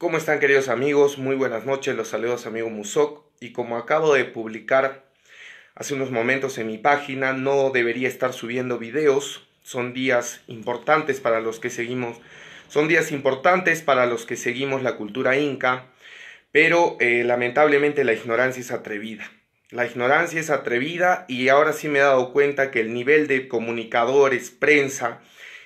¿Cómo están queridos amigos? Muy buenas noches, los saludos amigo Musok y como acabo de publicar hace unos momentos en mi página, no debería estar subiendo videos, son días importantes para los que seguimos, son días importantes para los que seguimos la cultura inca, pero eh, lamentablemente la ignorancia es atrevida. La ignorancia es atrevida y ahora sí me he dado cuenta que el nivel de comunicadores, prensa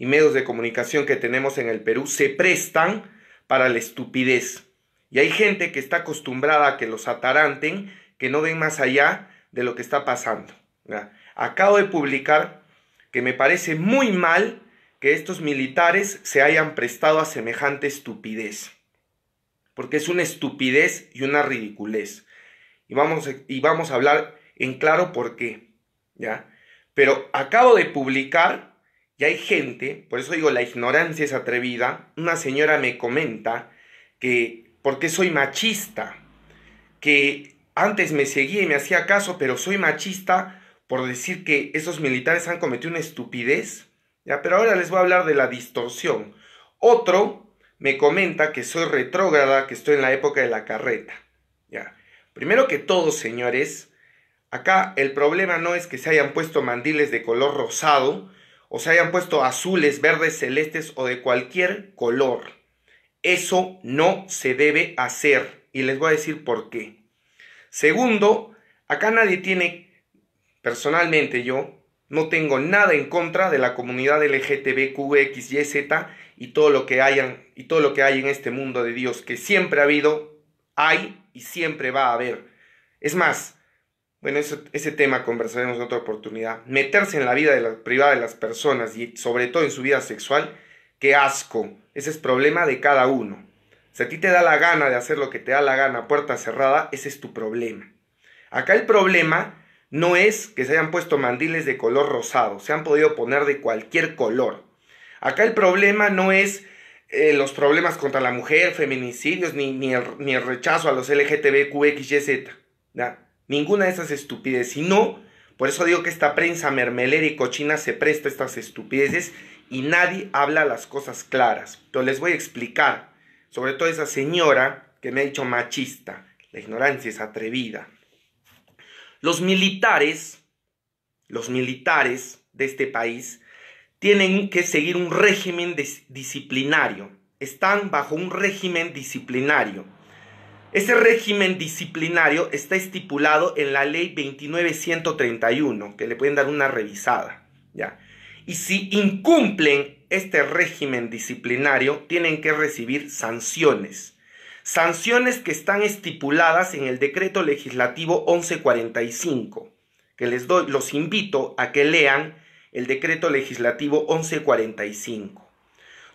y medios de comunicación que tenemos en el Perú se prestan para la estupidez. Y hay gente que está acostumbrada a que los ataranten, que no ven más allá de lo que está pasando. Acabo de publicar que me parece muy mal que estos militares se hayan prestado a semejante estupidez. Porque es una estupidez y una ridiculez. Y vamos, y vamos a hablar en claro por qué. ¿ya? Pero acabo de publicar y hay gente, por eso digo, la ignorancia es atrevida. Una señora me comenta que, porque soy machista? Que antes me seguía y me hacía caso, pero soy machista por decir que esos militares han cometido una estupidez. Ya, pero ahora les voy a hablar de la distorsión. Otro me comenta que soy retrógrada, que estoy en la época de la carreta. Ya. Primero que todo, señores, acá el problema no es que se hayan puesto mandiles de color rosado, o se hayan puesto azules, verdes, celestes o de cualquier color. Eso no se debe hacer y les voy a decir por qué. Segundo, acá nadie tiene, personalmente yo, no tengo nada en contra de la comunidad LGTBQXYZ y todo lo que hayan y todo lo que hay en este mundo de Dios que siempre ha habido, hay y siempre va a haber. Es más, bueno, ese tema conversaremos en otra oportunidad. Meterse en la vida privada de las personas y sobre todo en su vida sexual, qué asco. Ese es problema de cada uno. Si a ti te da la gana de hacer lo que te da la gana, puerta cerrada, ese es tu problema. Acá el problema no es que se hayan puesto mandiles de color rosado, se han podido poner de cualquier color. Acá el problema no es eh, los problemas contra la mujer, feminicidios, ni, ni, el, ni, rechazo a los LGTBQXYZ. ¿ya? Ninguna de esas estupideces. Y no, por eso digo que esta prensa mermelera y cochina se presta a estas estupideces y nadie habla las cosas claras. Pero les voy a explicar, sobre todo esa señora que me ha dicho machista. La ignorancia es atrevida. Los militares, los militares de este país, tienen que seguir un régimen disciplinario. Están bajo un régimen disciplinario. Ese régimen disciplinario está estipulado en la ley 29131, que le pueden dar una revisada. ¿ya? Y si incumplen este régimen disciplinario, tienen que recibir sanciones. Sanciones que están estipuladas en el decreto legislativo 1145, que les doy, los invito a que lean el decreto legislativo 1145,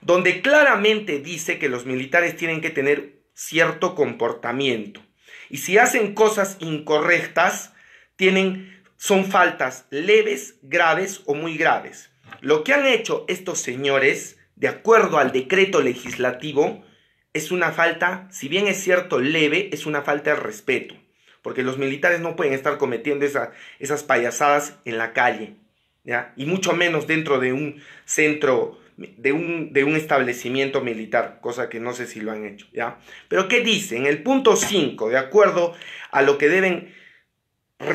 donde claramente dice que los militares tienen que tener cierto comportamiento. Y si hacen cosas incorrectas, tienen, son faltas leves, graves o muy graves. Lo que han hecho estos señores, de acuerdo al decreto legislativo, es una falta, si bien es cierto, leve, es una falta de respeto. Porque los militares no pueden estar cometiendo esas payasadas en la calle. Y mucho menos dentro de un centro de un, establecimiento militar, cosa que no sé si lo han hecho, ¿ya? Pero ¿qué dice? En el punto 5, de acuerdo a lo que deben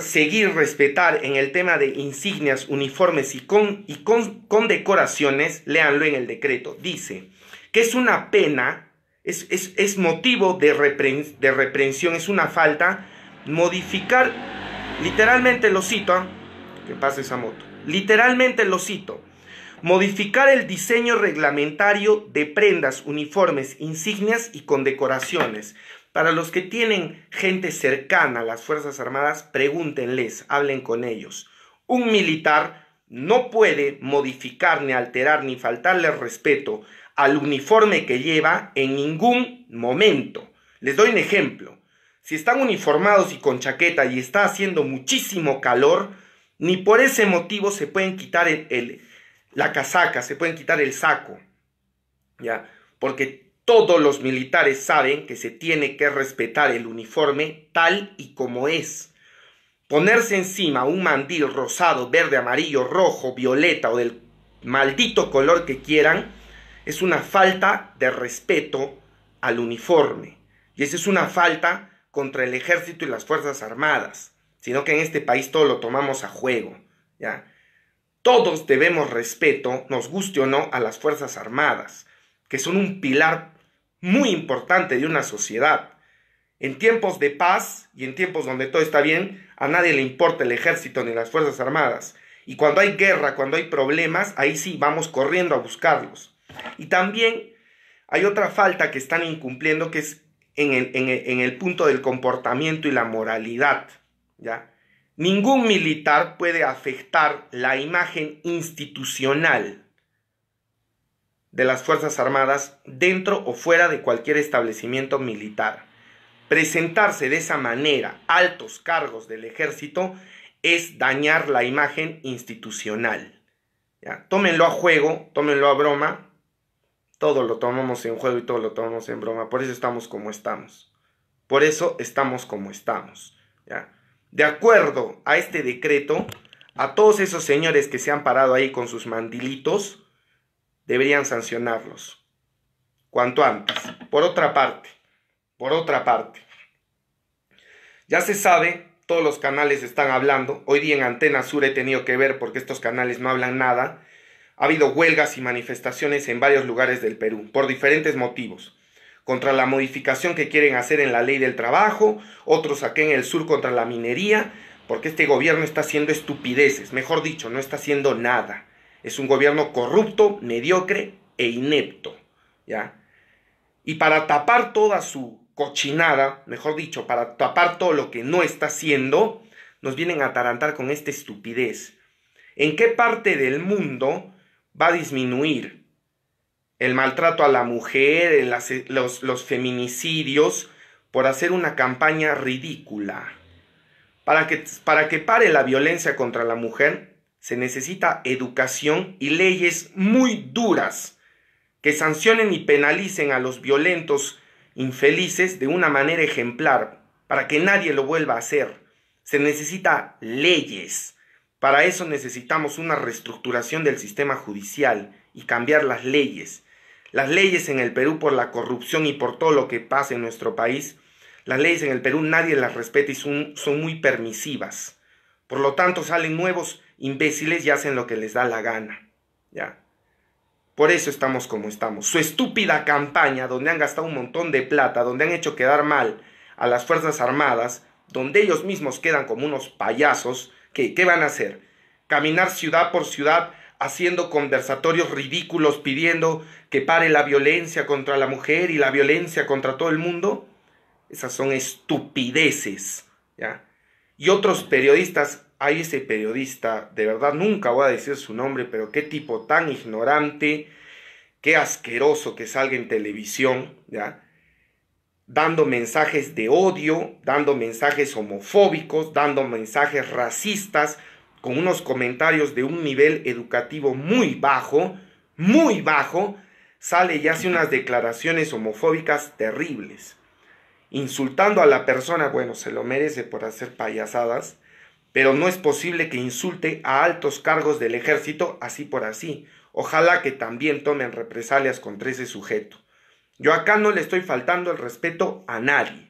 seguir respetar en el tema de insignias, uniformes y, con, y con, decoraciones, léanlo en el decreto, dice que es una pena, es, motivo de, de reprensión, es una falta, modificar, literalmente lo cito, ¿ah? que pase esa moto, literalmente lo cito, modificar el diseño reglamentario de prendas, uniformes, insignias y condecoraciones. Para los que tienen gente cercana a las Fuerzas Armadas, pregúntenles, hablen con ellos. Un militar no puede modificar, ni alterar, ni faltarle respeto al uniforme que lleva en ningún momento. Les doy un ejemplo. Si están uniformados y con chaqueta y está haciendo muchísimo calor, ni por ese motivo se pueden quitar el, el la casaca, se pueden quitar el saco, ¿ya? Porque todos los militares saben que se tiene que respetar el uniforme tal y como es. Ponerse encima un mandil rosado, verde, amarillo, rojo, violeta o del maldito color que quieran, es una falta de respeto al uniforme. Y esa es una falta contra el ejército y las fuerzas armadas, sino que en este país todo lo tomamos a juego, ¿ya? Todos debemos respeto, nos guste o no, a las Fuerzas Armadas, que son un pilar muy importante de una sociedad. En tiempos de paz y en tiempos donde todo está bien, a nadie le importa el ejército ni las Fuerzas Armadas. Y cuando hay guerra, cuando hay problemas, ahí sí vamos corriendo a buscarlos. Y también hay otra falta que están incumpliendo que es en el, punto del comportamiento y la moralidad. ¿ya? Ningún militar puede afectar la imagen institucional de las Fuerzas Armadas dentro o fuera de cualquier establecimiento militar. Presentarse de esa manera altos cargos del ejército es dañar la imagen institucional. Tómenlo a juego, tómenlo a broma. Todo lo tomamos en juego y todo lo tomamos en broma. Por eso estamos como estamos. Por eso estamos como estamos. ¿ya? De acuerdo a este decreto, a todos esos señores que se han parado ahí con sus mandilitos, deberían sancionarlos. Cuanto antes. Por otra parte, por otra parte, ya se sabe, todos los canales están hablando. Hoy día en Antena Sur he tenido que ver porque estos canales no hablan nada. Ha habido huelgas y manifestaciones en varios lugares del Perú por diferentes motivos contra la modificación que quieren hacer en la ley del trabajo, otros aquí en el sur contra la minería, porque este gobierno está haciendo estupideces, mejor dicho, no está haciendo nada. Es un gobierno corrupto, mediocre e inepto, ¿ya? Y para tapar toda su cochinada, mejor dicho, para tapar todo lo que no está haciendo, nos vienen a atarantar con esta estupidez. ¿En qué parte del mundo va a disminuir el maltrato a la mujer, los, los feminicidios, por hacer una campaña ridícula. Para que, para que pare la violencia contra la mujer, se necesita educación y leyes muy duras que sancionen y penalicen a los violentos infelices de una manera ejemplar, para que nadie lo vuelva a hacer. Se necesita leyes. Para eso necesitamos una reestructuración del sistema judicial y cambiar las leyes. Las leyes en el Perú por la corrupción y por todo lo que pasa en nuestro país, las leyes en el Perú nadie las respeta y son, muy permisivas. Por lo tanto, salen nuevos imbéciles y hacen lo que les da la gana. ¿Ya? Por eso estamos como estamos. Su estúpida campaña, donde han gastado un montón de plata, donde han hecho quedar mal a las Fuerzas Armadas, donde ellos mismos quedan como unos payasos, ¿qué, qué van a hacer? Caminar ciudad por ciudad haciendo conversatorios ridículos pidiendo que pare la violencia contra la mujer y la violencia contra todo el mundo. Esas son estupideces. ¿ya? Y otros periodistas, hay ese periodista, de verdad nunca voy a decir su nombre, pero qué tipo tan ignorante, qué asqueroso que salga en televisión, ¿ya? dando mensajes de odio, dando mensajes homofóbicos, dando mensajes racistas, con unos comentarios de un nivel educativo muy bajo, muy bajo, sale y hace unas declaraciones homofóbicas terribles, insultando a la persona, bueno, se lo merece por hacer payasadas, pero no es posible que insulte a altos cargos del ejército así por así. Ojalá que también tomen represalias contra ese sujeto. Yo acá no le estoy faltando el respeto a nadie.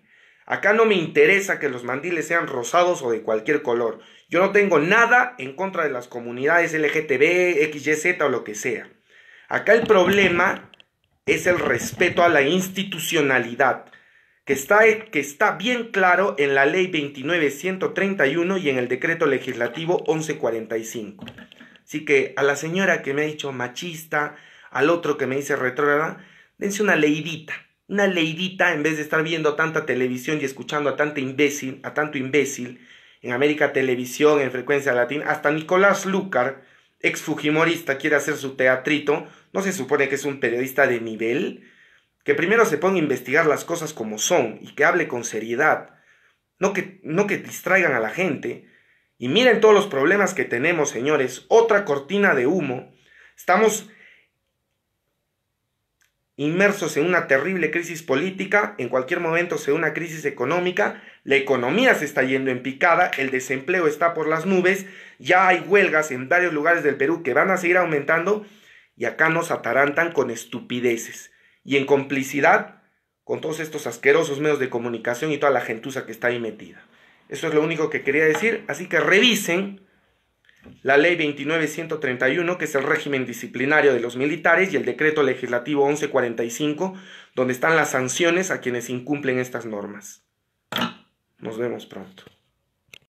Acá no me interesa que los mandiles sean rosados o de cualquier color. Yo no tengo nada en contra de las comunidades LGTB, XYZ o lo que sea. Acá el problema es el respeto a la institucionalidad, que está, que está bien claro en la ley 29131 y en el decreto legislativo 1145. Así que a la señora que me ha dicho machista, al otro que me dice retrógrada, dense una leidita una leidita en vez de estar viendo tanta televisión y escuchando a tanta imbécil, a tanto imbécil en América Televisión, en Frecuencia Latina, hasta Nicolás Lucar, ex Fujimorista, quiere hacer su teatrito, ¿no se supone que es un periodista de nivel? Que primero se ponga a investigar las cosas como son y que hable con seriedad, no que, no que distraigan a la gente. Y miren todos los problemas que tenemos, señores, otra cortina de humo. Estamos inmersos en una terrible crisis política, en cualquier momento se una crisis económica, la economía se está yendo en picada, el desempleo está por las nubes, ya hay huelgas en varios lugares del Perú que van a seguir aumentando y acá nos atarantan con estupideces y en complicidad con todos estos asquerosos medios de comunicación y toda la gentuza que está ahí metida. Eso es lo único que quería decir, así que revisen la Ley 29131, que es el régimen disciplinario de los militares, y el Decreto Legislativo 1145, donde están las sanciones a quienes incumplen estas normas. Nos vemos pronto.